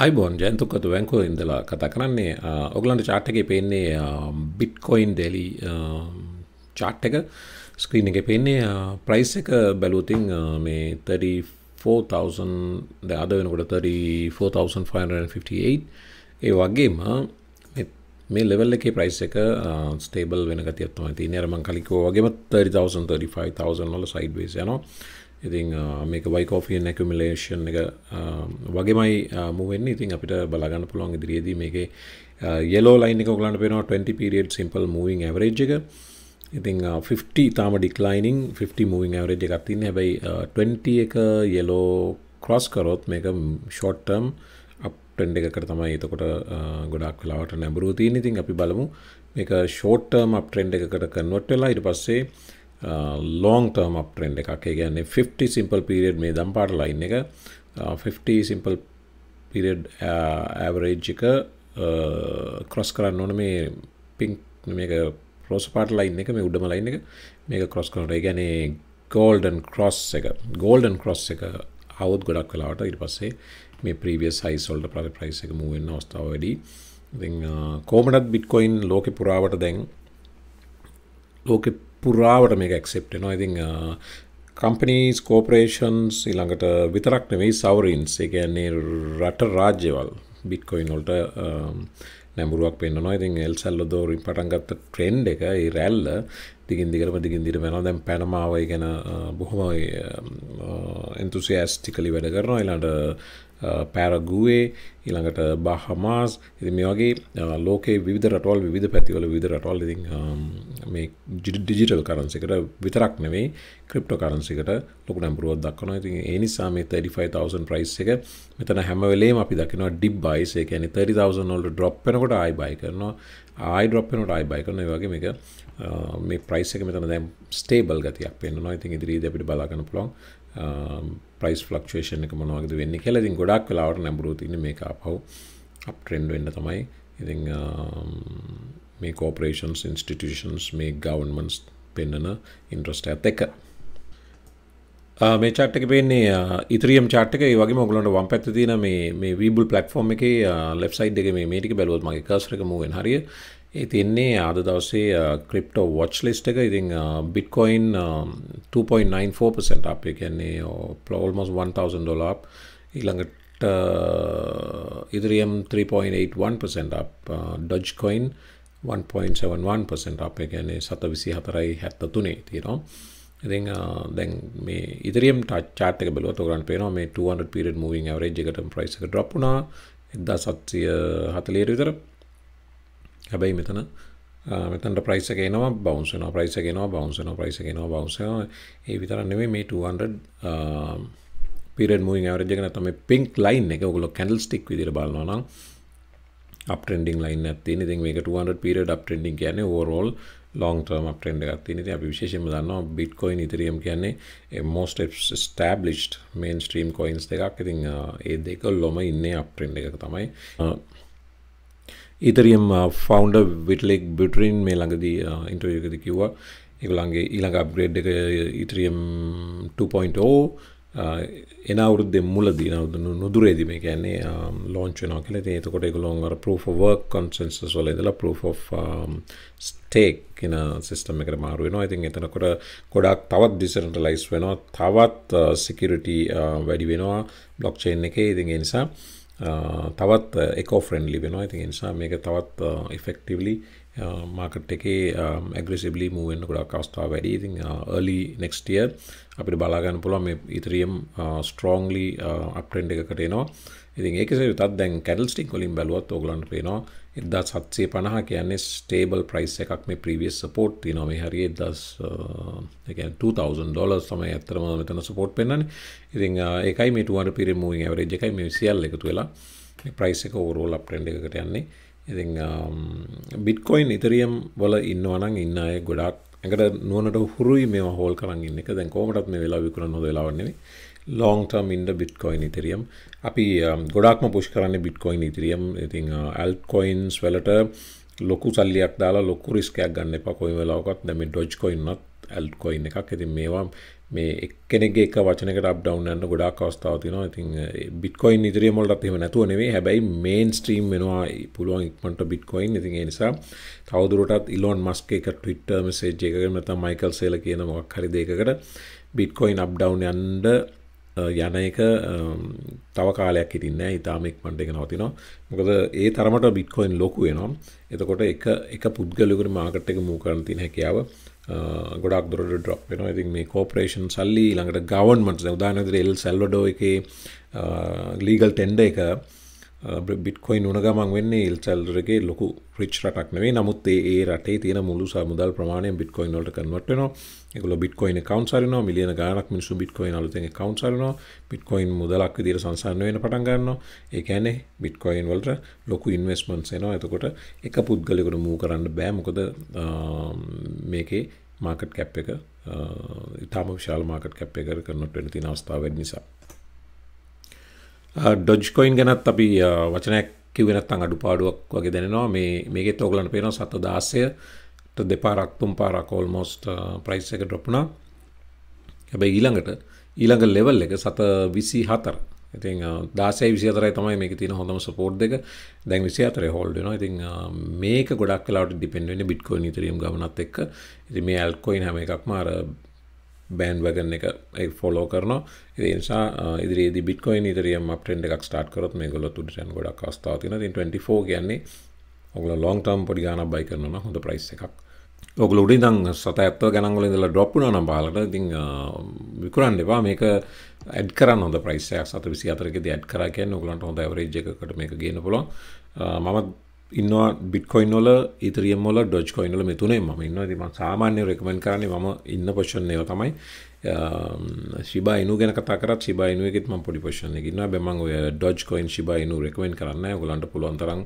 අයිබෝන් ජයන්තුකතු වැංකෝ ඉඳලා කතා කරන්නේ ඔගලන්ට චාට් එක පේන්නේ බිට්කොයින් ඩෙලි චාට් එක ස්ක්‍රීන එක පේන්නේ ප්‍රයිස් එක බැලූතින් මේ 34,000 අද වෙනකොට 34,558 ඒ වගේම මේ ලෙවල් එකේ ප්‍රයිස් එක ස්ටේබල් වෙන ගතියක් තමයි තියෙන්නේ අර මං කලිකෝ වගේම 30000 35000 වල සයිඩ්වේස් යනවා ඉතිං මේක වයිකෝෆියන් ඇකුමිලේෂන් එක වගේමයි මුවෙන් ඉතින් අපිට බලාගන්න පුළුවන් ඉදිරියේදී මේකේ යෙලෝ ලයින් එක ඔගලන්ට පේනවා 20 period simple moving average එක ඉතිං 50 තාම ඩික්ලයිනින් 50 moving average එකක් තින්න හැබැයි 20 එක යෙලෝ ක්‍රොස් කරොත් මේක ෂෝට්ටම් අප්ටන්ඩ එකකට තමයි එතකොට ගොඩක් වෙලාවට නැඹුරු තියෙන ඉතින් අපි බලමු මේක ෂෝට්ටර්ම් අප්ට්‍රෙන්ඩ් එකකට කන්වර්ට් වෙලා ඊට පස්සේ ලෝන් තර්ම අප්ට්‍රෙන්් එකක් ගැන්නේ 50 සිම්පල් පිරිඩ් මේ දම් පාට ලයින් එක 50 සිම්පල් පිරිඩ් ඇවරේජ් එක කොස් කරන්න ඕන මේ පිංක් මේක පෝස පාට ලයින් එක මේ උඩම ලයින් එක මේක කොස් කරනට ගැනේ ගෝල්ඩන් කොස් එක ගෝල්ඩන් කොස් එක අවුත් ගොඩක් කලාට ඉට පස්සේ මේ ප්‍රීවිය සයිසල්ට ප්‍ර ප්‍රයිස එක මුවෙන් අවස්ථාව වැඩි කෝමටත් බිට්කොයින් ලෝකෙ පුරාවට දැන් ලෝකෙ පුරාවට මේක ඇක්සෙප්ටෙනවා ඉතිං කම්පනීස් කෝපරේෂන්ස් ඉළඟට විතරක් නෙවෙයි සවරීන්ස් එකන්නේ රට රාජ්‍යවල් බික්කොයින් ඔොල්ට නැමුරුවක් පෙන්න්න නොයි ඉතින් එල් සල්ල දෝරින් පටන්ගත්ත ට්‍රෙන්් එක ඒ රැල්ල දිගින් දිගරම දිගින් දිර වෙන දැම් පැනමාවයි ගැන බොහොම එන්තුසිඇස්ටිකලි වැඩ කරනවා එලාට පැරගුවේ uh, ඊළඟට බාහමාස් ඉති මේ වගේ uh, ලෝකේ විධ රටවල් විධ පැතිවල විධ රටවල් ඉතින් um, මේ ඩිජිටල් කරන්සිකට විතරක් නෙවෙයි ක්‍රිප්ට කරන්සිකට ලොක නැම්පුරුවත් දක්වන ඉතින් ඒ නිසා මේ 35,000 ප්‍රයිස් එක මෙතන හැමවෙලේම අපි දකිනවා ඩිබ් බයිස් ඒ කියන්නේ 30,000 වලට ඩ්‍රොප් වෙනකොට ආයි බයි කරනවා ආයි ඩ්‍රොප් වෙනකොට ආයි බයි කරනවා ඒ වගේ මේක uh, මේ ප්‍රයිස් එක මෙතන දැන් ස්ටේබල් ගතියක් පෙන්වනවා ඉතින් ඉදිරියේදී අපිට බලා ගන්න පුළුවන් um, ප්‍රයිස් ෆලක්ෂේෂන් එක මොනවද වෙන්න කෙලදින් ගොඩක් කලාවට නැඹරුතින මේ අපහු අප ට්‍රෙන්ඩ් වෙන්න තමයි ඉති um, මේ කෝපරේෂන්ස් ඉන්ස්ටිටෂන්ස් මේ ගවන්මන්ස් පෙන්නන ඉන්ට්‍රස්ට ඇත් එක uh, මේ චාට්ක පේන්නේ ඉත්‍රියම් චාට්ක වගේ මොගලන්ට වම් පැත්ත තින මේ uh, වීබල් පලට්ෆෝර්ම් එක ලෙබ්සයිට් එක මේ මේටික බැලුවත් මගේ කස්රක මුවෙන් හරිය ඒ තින්නේ අද දවසේ ක්‍රිප්ටෝ වොච් ලිස්ට එක ඉතිං බිට්කොයින් 2.94% අපේ කියන්නේ පලෝල්මස් 1000 ඩොලා ඉළඟට ඉදිරියම් 3.81% අප ඩොජ්කොයින් 1.71% අපේ ගැනේ සත විසි හතරයි හැත්ත තුනේ තියෙනවා ඉතිං දැන් මේ ඉදිරියම් ටාට් එක බලව තොරන් පේනවා මේ 200 පිරිට මූවින් ඇවරේජ් එකට ප්‍රයිස් එක ඩ්‍රොප් වුණා 1740 විතර හැබැයි මෙතන මෙතන්ට ප්‍රයිසක නවා බවන්සන ප්‍රයිසක නවා බවන්සන ප්‍රයිසක නවා බවන්සන ඒ විතර නෙවේ මේ 200 පිර මුව අවරජගන තම පින්ක් ලයින් එක ගුල කැඩල් ස්ටික් විදිර බලන්නනම් අපටෙන්ඩින් ලයින් ඇති ඉති මේක 200 පිරිඩ අපටෙන්ඩින් කියන්නේ ඕරෝල් ලොන් ටර්ම අපටෙන්ඩ ගත්ති නති අපි විශේෂම දන්න බිට්කොයින් ඉතිරියම් කියන්නේ most established mainstream coins දෙකක් ඉතින් ඒ දෙක ලොම ඉන්න අපටෙන්ඩ එක තමයි ඉතරියම් ෆවන්ඩ විටලෙක් බිටරින් මේ ළඟදී ඉන්ට්‍රයකද uh, කිව්වා එකළන්ගේ ඊළඟ අප්ග්‍රේඩ් එක uh, ඉතරියම් 2.0 uh, එන අවුරුද්දෙ මුලදී නවද නොදුරේදි මේ කියන්නේ ලෝංචනවා කියල ඒතකොට එකගොලොන්වර පෝෆවර්ක් කොන්සන්සස් වල ඉදලා පෝ ස්ටේක් කියන සිිස්ටම එකට මාරුව වෙනවා ඉතින් එතනකොට ගොඩක් තවත් ඩිසරට ලයිස් වෙනවා තවත් සිකිරටි වැඩි වෙනවා බ්ලොක්්චයින් එක ඉතින්ගේ නිසා තවත් එකෝ ෆ්‍රෙන්ඩ්ලි වෙනවා ඇති නිසා මේක තවත් ඉෆෙක්ටවලි මාකට් එකේ ඇග්‍රසිබලි මූවෙන්න්න ගොඩක් අවස්ථාව වැඩි ඉතින් ලි නෙක්ස්ටියර් අපිට බලාගන්න පුළුව මේ ඉතරියම් ස්ට්‍රෝංලි අපටෙන්ඩ් එකකටේනවා ඉතින් ඒක සයුතත් දැන් කැඩල්ස්ටික් ොලින් බැලුවත් ඔගලන්ට පේනවා එදා සත්සේ පණහ කියන්නේ ස්ටේබල් ප්‍රයිස් එකක් මේ ප්‍රීවියස් සපෝට් තිනොම හරි දස් ඩොල සමයි ඇතරම මෙතන සපෝට් පෙන්න්න ඉතින් එකයි මිටුවට පිරිමූින් ඇවරේජ් එකයි මේ සියල් එකතු වෙලා ප්‍රයිස් එක ඕරෝල් අප්ට්‍රෙන්ඩ් එකට යන්නේ ඉතිං බිට්කොයින් ඉතරියම් වල ඉන්නවනං ඉන්න අය ගොඩක් ඇකට නුවනට හුරුයි මේ හෝල් කරන්න එක දැන් කෝමටත් මේ වෙලා විකරන්න නොද වෙලාවන්නේ ලෝන්ටර්ම් ඉන්ඩ බිට්කොයින් ඉතිරියම් අපි ගොඩක්ම පුෂ් කරන්න බිට්කොයින් ඉතිරියම් ඉතිං ඇල්කොයින්ස් වලට ලොකු සල්ලියක් දාලා ලොකු රිස්කයක් ගන්න එප කොයි වෙලාවකත් දැම ඩොජ්කොයින්නත් ඇල්කොයින් එකක් ඇති මේවා මේ එක්කෙනෙගේ එක වචනකට අප ඩවන්න්න ගොඩා අවස්ථාවතිනවා ඉතින් බිට්කොයින් ඉදිරිය මොලටත් එම නැතුව නෙවේ හැබැයි මේන් ස්ට්‍රීම් වෙනවා පුළුවන් ඉක්මට බිට්කොයින් ඉතින් නිසා තවදුරටත් ඉලොන් මස්ක එක ට්විටර් මෙසේජ් එකකම තම් මයිකල් සේල කියන මොක් හරිදයකට බිට්කොයින් අප් ඩව් යන්ඩ යන එක තව කාලයක් ඉතින්න ඉතාමෙක් පන්ට එක නවතිනවා මොකද ඒ තරමට බිට්කොයින් ලොකු වෙනම් එතකොට එක එක පුද්ගලකට මාකට් එක මූකරන තින හැකියාව ගොඩක් දුරට ඩොප් වෙන ඉතින් මේ කෝපරේෂන් සල්ලි ළඟට ගවන්මට උදානතර එල් සැල්වඩෝ එක ලීගල් ටෙන්ඩ එක බිට්කොයින් උන ගමන් වෙන්නේ ඉල්සල්රගේ ලොකු ප්‍රච් රටක් නේ නමුත් ඒ රටේ තියෙන මුළු සමුදල් ප්‍රමාණය බිට්කොයින් වලට කන්වර්ට් වෙනවා ඒගොල්ලෝ බිට්කොයින් account හරිනවා මිලියන ගාණක් මිනිස්සු බිට්කොයින් අලුතෙන් account හරිනවා බිට්කොයින් මුදලක් විදිහට සංසන්දනය වෙන්න පටන් ගන්නවා ඒ කියන්නේ බිට්කොයින් වලට ලොකු ඉන්වෙස්ට්මන්ට්ස් එනවා එතකොට එක පුද්ගලයෙකුට මූ කරන්න බෑ මොකද මේකේ මාකට් කැප් එක ඉතාම විශාල මාකට් කැප් එකකට කන්වර්ට් වෙන්න තියෙන අවස්ථාවක් නිසා ඩොජ්කොයින් ගැනත් අපි වචනයක් කිවෙනත්තන් අඩු පාඩුවක් වගේ දැනවා මේ මේකෙත් ඔගලන් පේන සත දාසයට දෙපාරක්තුම් පාරකෝල් මෝස්ට ප්‍රයිස් එක ඩොප්නා හැබැයි ඊළඟට ඊළඟ ලෙවල් එක සත විසි හතර ඉතින් දාසය විසිතරයි තමයි මේක තින හොඳම සපෝට් එක දැන් විසි අතර හෝල්ඩන ඉතින් මේක ගොඩක් කලාට ඩිපෙන්ඩෙන බිට්කොයින් ඉතරීම් ගමනත් එක් ඉති මේ ඇල්කොයින් හැම එකක් මාර බෑන් වගන්න එක ෆොලෝ කරන නිසා ඉදිරි බික්කොයි ඉදිරියම අපටෙන්ට එකක් ස්ටාට කරත් මේ ගොල තුටන් ගොඩක් අස්ථාතින 24 කියන්නේ ඔගල ලොන්ටම් පොඩි ගාන බයි කරන හොඳ ප්‍රයිස් එකක් ඔගල උඩි දං සත ඇත්ව ගැනගල ඉඳල ඩොප්පුන නම් බාලට ඉතිං විකරන් එවා මේක ඇඩ් කරන්න හොඳ ප්‍රයිසයක් සත විසි අතරක ඇඩ් කරා කියන්න ඔගලන්ට හොඳ ඇවරේජ් එකකට මේ ගන්න පුලො මමත් ඉන්නවා බිට්කොයින්ොල ඉතරියම්මොල ඩොජ් කොයින්ල මෙතුනේ ම ඉන්න තිම සාමාන්‍ය රෙකමෙන් කරන ම ඉන්න පොෂණය තමයි ශිබා um, ඉනු ගැන කතර ිබයිනුවෙත් ම පොඩි පොෂණ ගන්න බැමන් ඔය ඩොජ් කොයින් ශිබයිනු රෙකමෙන් කරන්න ගලන්ට පුළුවන්තරන්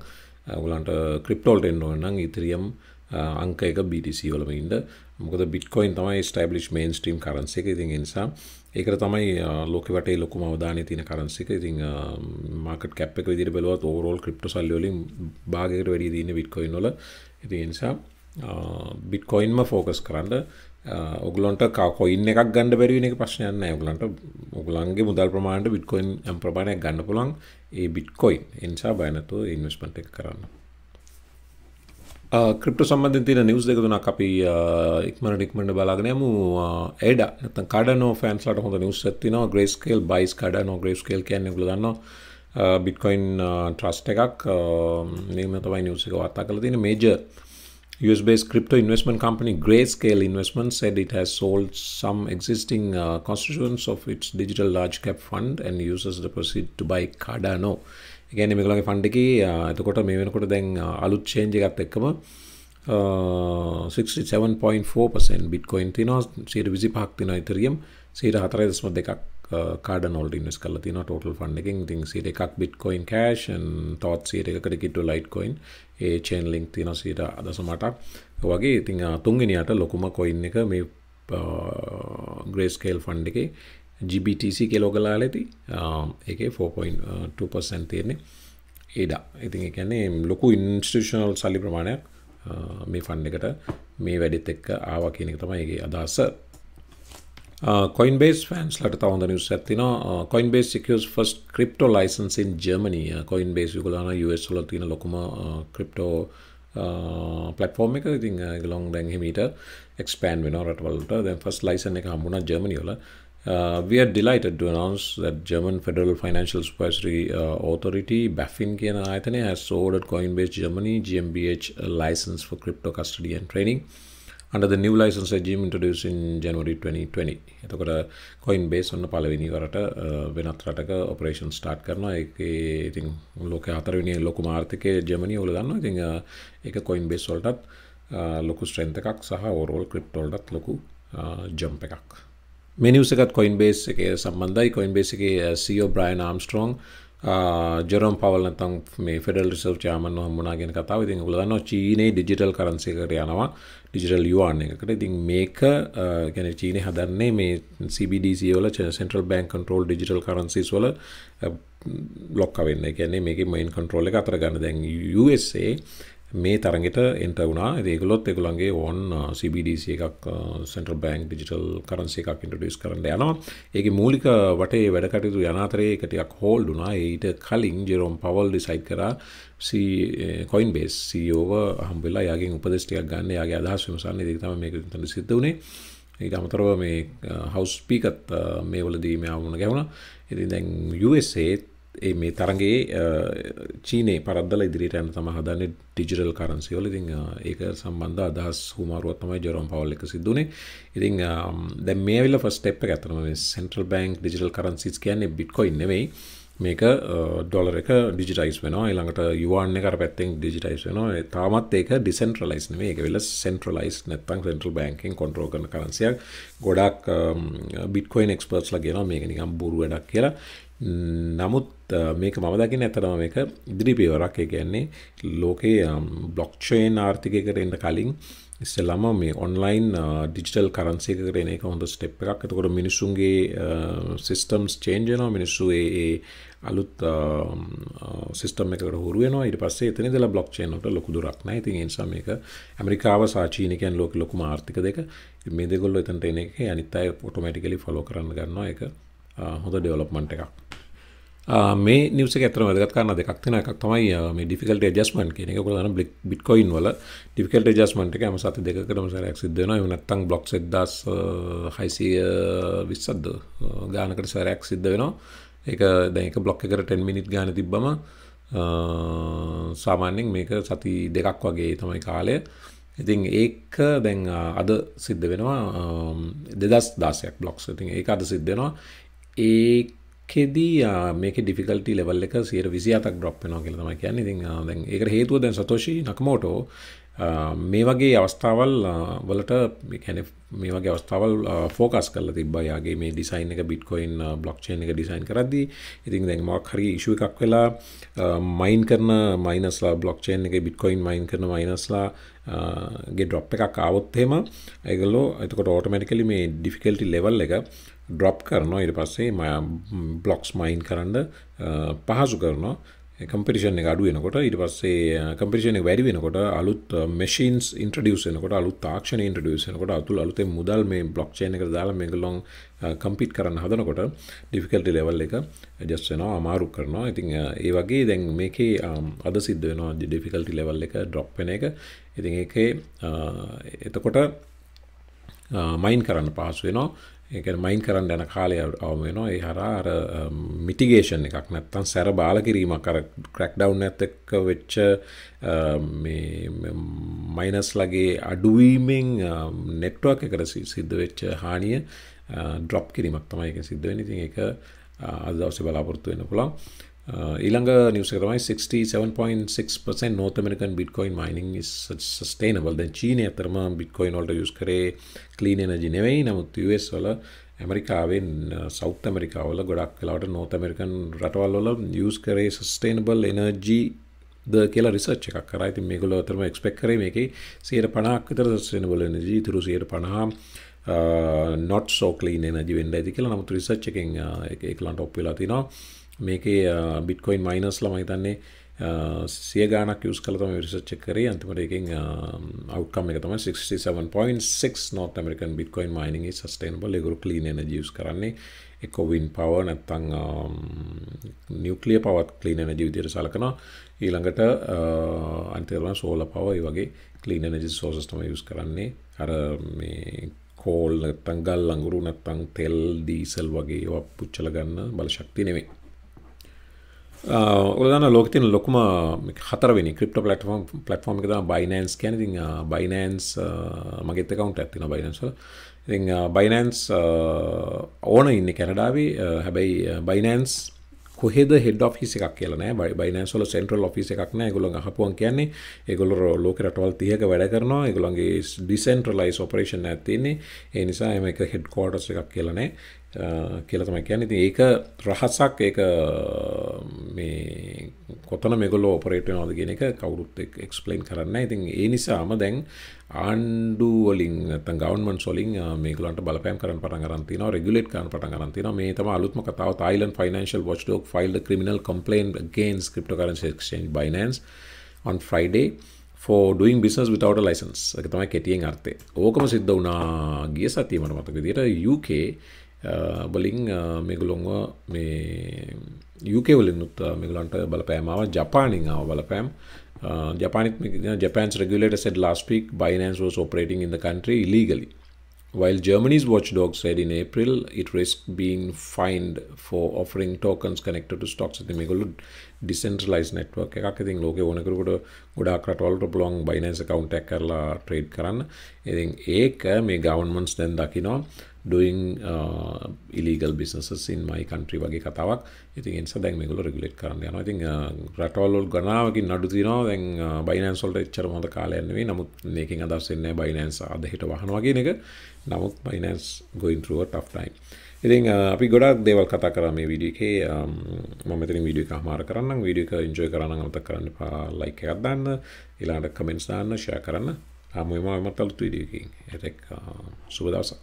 ගලන්ට ක්‍රිප්ටෝල්ට එන්න නම් ඉතිරියම් uh, අංක එක බිටිසි වලම ඉන්න මොකද බිට්කොයින් තමයි ස්ටයිබලි් මේන් ස්ටීම් කරන්සේ එක ඉතින් නිසා ඒක තමයි ලෝක වට ලොකුම අවධාන තින කරන්සික ඉතින් මාකට කැප්ක විදිර බලව ෝරෝල් ක්‍රිප්ට සල්ලියලින් භාගයට වැඩි දන්න බිට්කොයි නොල ඉති නිසා බිට්කොයින්ම ෆෝකස් කරන්න ඔගලොන්ට කොයින්න එකක් ගන්න බැරිවෙන එක ප්‍රශ්නයන්න ඔගලන්ට ඔගලන්ගේ මුදල් ප්‍රමාණ්ඩ බිට්කොයින් ප්‍රමාණයක් ගන්න පුළන් ඒ බිට්කොයින් එනිසා බයනතු ඉන්වස්පන්ට එක කරන්න ක්‍රිප්ට සම්බන්ධ තින නිවස් දෙක තුනක් අපි ඉක්මනට ඉක්මනට බලාගෙන යමු එඩ නැත්නම් කඩනෝ ෆෑන්ස්ලාට හොඳ නිවස් එකක් තියෙනවා ග්‍රේස්කේල් බයිස් කඩනෝ ග්‍රේස්කේල් කියන්නේ ඔයගොල්ලෝ දන්නවා බිට්කොයින් ට්‍රස්ට් එකක් මේ තමයි නිවස් එක වාර්තා කරලා තියෙන major US-based crypto investment company Grayscale Investments said it has sold some existing uh, constituents of its digital large cap fund and uses the proceeds to buy Cardano. Again, ගැන මේගලගේ ෆන්ඩකි එතකොට මේ වෙනකොට දැන් uh, අලුත් චේන්ජ the එක්කම 67.4% uh, percent Bitcoin, තිනවා සීට විසි පහක් Ethereum, ඉතරියම් සීට හතරය දස්ම දෙකක් කාඩනෝල් ඉන්නස් කල තින ටෝටල් ෆන් එකින් තින් සිට එකක් බිට්කොයින් කෑෂන් තවත් සිට එකකට කිට්ටු ලයිට්කොයින් ඒ චේන් ලිින්ක් තින සිට අදසමට වගේ ඉතිං uh, තුන්ගෙනයට ලොකුම කොයින් එක මේ ග්‍රේස්කේල් ෆන්ඩ එක GBTC කෙලෝගලා ලෙති එක 4.2% තියන්නේ ඒඩා ඉතින් එකැනේ ලොකු ඉන්ස්ටිෂනල් සල්ලි ප්‍රමාණයක් uh, මේ ෆන්ඩ එකට මේ වැඩිත් එක්ක ආවා කියනෙක තමයි ඒගේ අදස්ස කොයින් බේස් ෆෑන්ස්ලට තවඳ නිවස් ඇතින Coinbase secures first crypto license in Germany Coinbase ගලන ල තින ලොකම ක්‍රිප්ටෝ පලටෆෝර්ම් එක ඉතින් uh, ගලොන් දැන් හිමීට එක්ස්පෑන් වෙන රටවලට දැන් ෆස් ලයිසන් එක හම්බුණ ජර්මනිියල uh, we are delighted to announce that German Federal Financial Supervisory uh, Authority BaFin කියන ආයතනය has ordered Coinbase Germany GmbH a license for crypto custody and trading. Uh, under the new license regime introduced in January 2020. එතකොට Coinbase ඔන්න පළවෙනි වරට uh, වෙනත් රටක operation start කරනවා. ඒකේ ඉතින් ලෝකයේ හතරවෙනි ලොකු ආර්ථිකය ජර්මනි වල දන්නවා. ඉතින් uh, ඒක Coinbase වලටත් uh, ලොකු strength එකක් සහ overall crypto වලටත් ලොකු jump එකක්. මේ news එකත් Coinbase එකේ සම්බන්ධයි. Coinbase එකේ CEO Brian Armstrong ජෙරම් පවල්නතන් මේ ෆෙඩල් රිසර්් චාමන් හමුණනාගෙන කතාව ඉතින් ලදන්න චීනේ ඩිජිටල් කරන්සේකට යනවා ඩිජිටල් යවාන්න එකට ඉතින් මේක ගැන චීනය හදන්නේ මේ CBDCවල central bank control digital currencies වල ලොක්කවෙන්න ගැන මේක මයින් කන්ට්‍රෝල එක අතර ගන්න දැන් USA මේ තරගෙට එන්ට වුණා ඒගලොත් එකුළන්ගේ ඕන් uh, CBDC එකක් සෙන්ටර් බෑන්ක් ඩිජිටල් කරන්සේ එකක් ඉන්ටඩස් කරන්න යනවා ඒක මූලික වටේ වැඩකටයුතු යනාතරේ එකටයක් හෝල් වුනා ඊට කලින් ජෙරෝම් පවල් ඩිසයි් කර කොයින් බේස් eh, සෝව e හම්බෙලා යගෙන් උපදෙස්ටිකක් ගන්න යාගේ අදහස් විමසන්න දෙතම මේක තට සිද්ධ වුණේ ඊට අමතරව මේ හවස් uh, පීකත් uh, මේ වලදී මෙයාමුණ ගැවුණ ඉති දැන් USAත් ඒ මේ තරගේ චීනේ පරද්දල ඉදිරිට යන්න තම හදන්න ඩිජිටල් කරන්සිවල ඉතිං ඒක සම්බන්ධ අදහස් හුමාරුවත්තමයි ජොරම් පවල් එක සිදුනේ ඉතිං දැ මේවිල ෆස්ටප් ඇතනම සෙන්ටල් බෑන්ක් ඩිජිටල් කරන්සිස් කියන්නේ බිට්කොයින් නෙවෙයි මේක ඩොලර එක ඩිජිටයිස් වෙනවා ළඟට යවාන්න කර පැත්තෙන් ඩිජිටයිස් වෙනවා තාමත් ඒක ඩිසන්ට්‍රලයිස් නේ එක වෙල සෙන්ට්‍රලයිස් නැත්තං සෙන්ටල් බෑන්කෙන් කොන්ට්‍රෝ කරන කරන්සියක් ගොඩක් බිට්කොයින් එක්ස්පර්ස් ලගෙන මේක නිකම් බොරු වැඩක් කියලා නමුත් මේක මම දකින ඇතරම එක ඉදිරිපියවරක් එක කියන්නේ ලෝකයේ බ්ලොක්්ෂයෙන් ආර්ථිකයකට එන්න කලින් ඉස්සලම මේ ඔන්ලයින් ඩිජිටල් කරන්සේකට එන එක හොඳ ස්ටෙප් එකක් එතකොට මිනිස්සුන්ගේ සිිස්ටම්ස් චේන්ජනෝ මිනිස්සු ඒ අලුත් සිිස්ටම එක හරුවෙන ඉට පස්සේ එතන දලා බ්ලොක්්චේනට ලොකුදුරක්න ඉති නිසාම එක ඇමරිකාව සාචීනකයන් ලෝක ලොකුම ආර්ථික දෙක මේ දෙගොල්ල එතන්ට එන එක අනිත්තයි පොටමටිකලි ෆලෝ කරන්න ගන්නවා එක හොඳ ඩෙවලොප්මන්ට් එකක් මේ නිවස ඇතර වැදගත් කරන්න දෙකක් තින එකක් තමයි මේ ඩිෆිකල්ට ජස්මන් කියන එක ගොලන බ්ලික් බිට්කොයින් වල ඩිෆිකල්ට ජස්මන්ට එක ම සති දෙකටම සැරයක් සිද්ධන නැත්තං බ්ලොක් එදස් හයිසිය විස්සද්ද ගානකට සැරයක් සිද්ධ වෙනවා ඒක දැක බ්ලොක් එකට ටෙන් මිනිත් ගාන තිබ්බම සාමාන්‍යෙන් මේක සති දෙකක් වගේ තමයි කාලය ඉතින් ඒක දැන් අද සිද්ධ වෙනවා දෙදස් දාසයක් බ්ලොක්ස් ඉතින් ඒ අද සිද්ධ වෙනවා ඒකෙදී මේක ඩිෆිකල්ට ලෙවල් එක සිර විසියාතක් ඩොප් වෙනවා කියලම කියන්න ඉතින් දැන් ඒකට හේතුව දැන් සතෝෂී නක්මෝටෝ මේ වගේ අවස්ථාවල් වලට කැන මේ වගේ අවස්ථාවල් ෆෝකස් කල තිබයාගේ මේ ඩිසයින් එක බිට්කොයින් බ්ලොක්්චේන් එක ඩිසයින් කරදදි ඉතින් දැන් මක් හරි ඉශුව එකක් වෙලා මයින් කරන මයිනස්ලා බ්ලොක්්චේන් එක බිට්කොයින් මයින් කරන මයිනස්ලා ගේ ඩොප් එකක් අවොත්හෙම ඇගලෝ එතකොට ඕටමටිකලි මේ ඩිෆිකල්ටි ලෙවල් එක ඩ්‍රොප් කරනවා ඉට පස්සේ ම බ්ලොක්ස් මයින් කරන්න පහසු කරනවා කම්පිරිෂන් එක අඩු වෙනකොට ඉට පස්සේ කම්පිරිෂන වැඩි වෙනකොට අලුත් මසින්ස් ඉන්ට්‍රඩියසනකොට අලුත් තාක්ෂණ ඉන්ට්‍රඩියසනකොට අතුළ අලුත මුදල් මේ බ්ලොක්්චයන එක දාලා මේගලොන් කම්පිට් කරන්න හදනකොට ඩිෆිකල්ට ලෙවල් එක ජස්සනවා අමාරු කරනවා ඉතිං ඒ වගේ දැන් මේකේ අද සිද්ධ වෙනවා ඩිෆිකල්ටි ලෙවල් එක ඩොප්පන එක ඉතින් ඒකේ එතකොට මයින් කරන්න පහසු වෙනවා ඒක මයින් කරන්න යන කාලය අවමයනවා ඒ හර මිටිගේෂන් එකක් නැත්තන් සැර බාල කිරීම කර ක්‍රක්ඩව් ඇතෙක් වෙච්ච මයිනස් ලගේ අඩුවීමෙන් නෙට්වක් එකට සිද්ධ වෙච්ච හානිය ඩ්‍රොප් කිරීමක් තමයි එක සිද්ධ වෙන ඉතින් එක අදවස බලාපොරත්තු වෙන පුළන් Uh, ඊළඟ නිවසකරමයි 67.6% නෝත මරිකන් බිට්කොයින් මයිනිං ස්ටේනබල් දැන් චීනය අතරම බිට්කොයින් වලට යුස් කරේ කලීන එනජි නෙවෙයි නමුත් US වල ඇමරිකාවෙන් සෞත් uh, ඇමරිකාවල ගොඩක් කලාවට නෝත මරිකන් රටවල්ල යස් කරේ ස්ටේනබල් එනර්ජී ද කියලා රිසර්ච් එකක් කරා ඉතින් මේගොල්ලෝ අතරම එක්ස්පෙක්ට් කරේ මේකේ 150ක් විතර සස්ටේනබල් එනර්ජි ඉතුරු 150 නොට් සෝක්ලීන එනර්ජි වෙන්න ඇති කියලා නමුත් රිසර්ච් එකෙන් uh, ඒකලන්ට ඔප්පු වෙලා තිනවා මේකේ බිට්කොයින් මයිනස්ල මහිතන්නේ සිය ගානක් යස් කලතම විරිසච්ච කරේ අන්තිමට එකින් අවකම එකතම 67.6 නොත් මරිකන් බිට්කොයින් මයිනිගේ සස්ටේනබල ගුරු ලීන නජස් කරන්නේ එකොවින් පව නැත්තං නිියක්ලිය පවත් කලීන නජ විදිර සලකන ඊළඟට අන්තරන සෝල පවයි වගේ කලීන නජ සෝසස්ටම යස් කරන්නේ අර කෝල් නැත්තං ගල් අඟුරු නැත්තං තෙල් දීසල් වගේ පුච්චල ගන්න බල ශක්ති නෙවෙේ ඔලදන්න ලෝකතින ලොකුම හතරවෙනි ක්‍රිප්ට පලටෆෝම් පලටෆෝම් එක බයිනන්ස් කැනති බයිනන්ස් මගෙත කවුන්ට ඇතින බයිනන්සල ඉති බයිනන්ස් ඕන ඉන්න කැනඩාව හැබැයි බයිනන්ස් කොහෙද හෙඩ් ෆිස් එකක් කියලන බයිනෑසොල සෙන්ට්‍රල් ෆිස් එකක් නෑ ගොළන් හපුුවන් කියන්නේ ඒගොලර ලෝක රටවල් තියක වැඩ කරනවා ඒගොළන්ගේ ඩිසෙන්ට්‍රලයිස් ඔපරේෂන් ඇතින්නේ ඒ නිසා එම එක හෙඩ් කෝඩස් එකක් කියලනෑ කියලතම කියන්නේ ඒක රහසක් ඒ මේ කොතන මෙගොල ඔපරේට නොද කියෙන එක කවුරුත් එක්ස්පලයින් කරන්න ඉතින් ඒ නිසාම දැන් ආණ්ඩුවලින් ගවන්මන් සොලින් මේකලට බලපෑම් කරන පටගරන්තින රෙගුලට කන පටගරන්තින මේ තම අලුත්ම කතාව Thailand financial watchdog file criminal complaint ගන් crypto currency Binance on Friday for doing business without a license එක තමයි කෙටියෙන් අර්ථය. ඕකම සිද්ධ වුණා ගිය සතියේ මට මතක විදිහට UK බලින් මෙගුලොන්ව මේ යුකෙවලින්නුත් මිගලන්ට බලපෑමාව ජපානිංාව බලපෑම් ජපානික් ජපන්'s regulator said last week Binance was operating in the country illegally. While Germany's watchdog said in April it risked being fined for offering tokens connected to stocks. ඉතින් මේගොල්ලෝ decentralized network එකක්. ඉතින් ලෝකේ ඕන කෙනෙකුට ගොඩාක් රටවලට පුළුවන් Binance account එකක් කරලා trade කරන්න. ඉතින් ඒක මේ governments දැන් දකිනවා doing uh, illegal businesses in my country වගේ කතාවක්. ඉතින් ඒ නිසා දැන් මේගොල්ලෝ රෙගුලේට් කරන්න යනවා. ඉතින් uh, රටවල් වල ගණනාවකින් නඩු තියෙනවා. දැන් uh, Binance වලට එච්චරම හොඳ කාලයක් නෙවෙයි. නමුත් මේකෙන් අදහස් වෙන්නේ නැහැ Binance අදහිට වහනවා කියන එක. නමුත් Binance going through a tough time. ඉතින් අපි ගොඩක් දේවල් කතා කරා මේ වීඩියෝ එකේ um, මම මෙතනින් වීඩියෝ එක හමාර කරන්නම් වීඩියෝ එක එන්ජොයි කරා නම් අමතක කරන්න එපා ලයික් එකක් දාන්න ඊළඟට කමෙන්ට්ස් දාන්න ෂෙයා කරන්න ආ මොයම මතලුත් වීඩියෝ එකකින් එතෙක් සුබ දවසක්